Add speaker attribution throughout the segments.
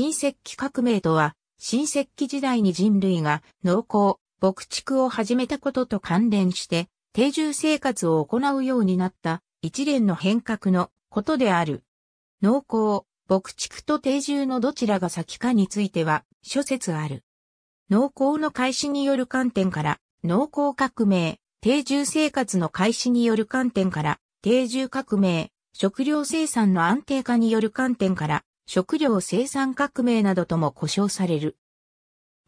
Speaker 1: 新石器革命とは、新石器時代に人類が農耕、牧畜を始めたことと関連して、定住生活を行うようになった一連の変革のことである。農耕、牧畜と定住のどちらが先かについては諸説ある。農耕の開始による観点から、農耕革命、定住生活の開始による観点から、定住革命、食料生産の安定化による観点から、食料生産革命などとも呼称される。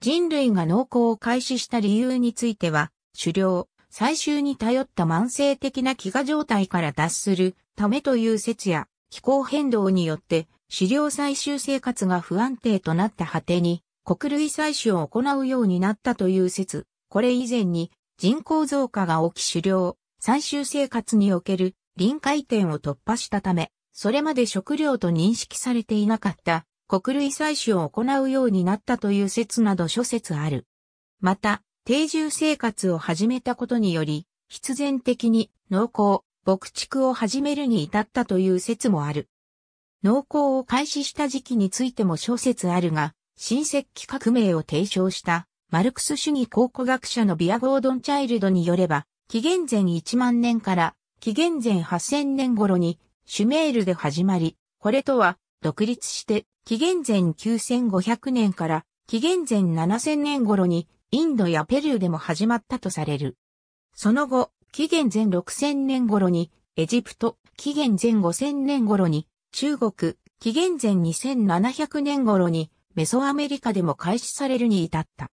Speaker 1: 人類が農耕を開始した理由については、狩猟、採集に頼った慢性的な飢餓状態から脱するためという説や、気候変動によって狩猟採集生活が不安定となった果てに、穀類採取を行うようになったという説、これ以前に人口増加が起き狩猟、採集生活における臨界点を突破したため、それまで食料と認識されていなかった穀類採取を行うようになったという説など諸説ある。また、定住生活を始めたことにより、必然的に農耕、牧畜を始めるに至ったという説もある。農耕を開始した時期についても諸説あるが、新石器革命を提唱したマルクス主義考古学者のビア・ゴードン・チャイルドによれば、紀元前1万年から紀元前8000年頃にシュメールで始まり、これとは独立して紀元前9500年から紀元前7000年頃にインドやペルーでも始まったとされる。その後、紀元前6000年頃にエジプト、紀元前5000年頃に中国、紀元前2700年頃にメソアメリカでも開始されるに至った。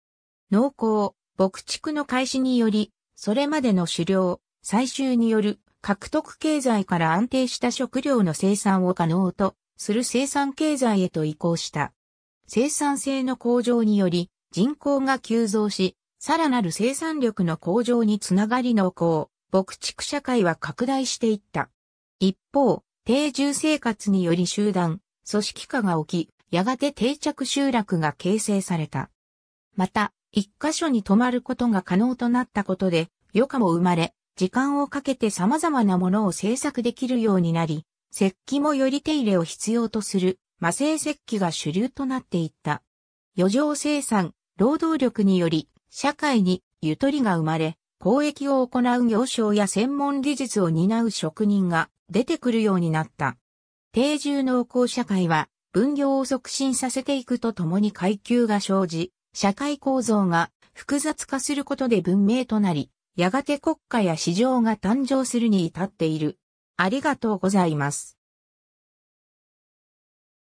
Speaker 1: 農耕、牧畜の開始により、それまでの狩猟、採集による獲得経済から安定した食料の生産を可能とする生産経済へと移行した。生産性の向上により人口が急増し、さらなる生産力の向上につながり農耕、牧畜社会は拡大していった。一方、定住生活により集団、組織化が起き、やがて定着集落が形成された。また、一箇所に泊まることが可能となったことで、余暇も生まれ、時間をかけて様々なものを製作できるようになり、石器もより手入れを必要とする、魔製石器が主流となっていった。余剰生産、労働力により、社会にゆとりが生まれ、交易を行う行商や専門技術を担う職人が出てくるようになった。定住農耕社会は分業を促進させていくとともに階級が生じ、社会構造が複雑化することで文明となり、やがて国家や市場が誕生するに至っている。ありがとうございます。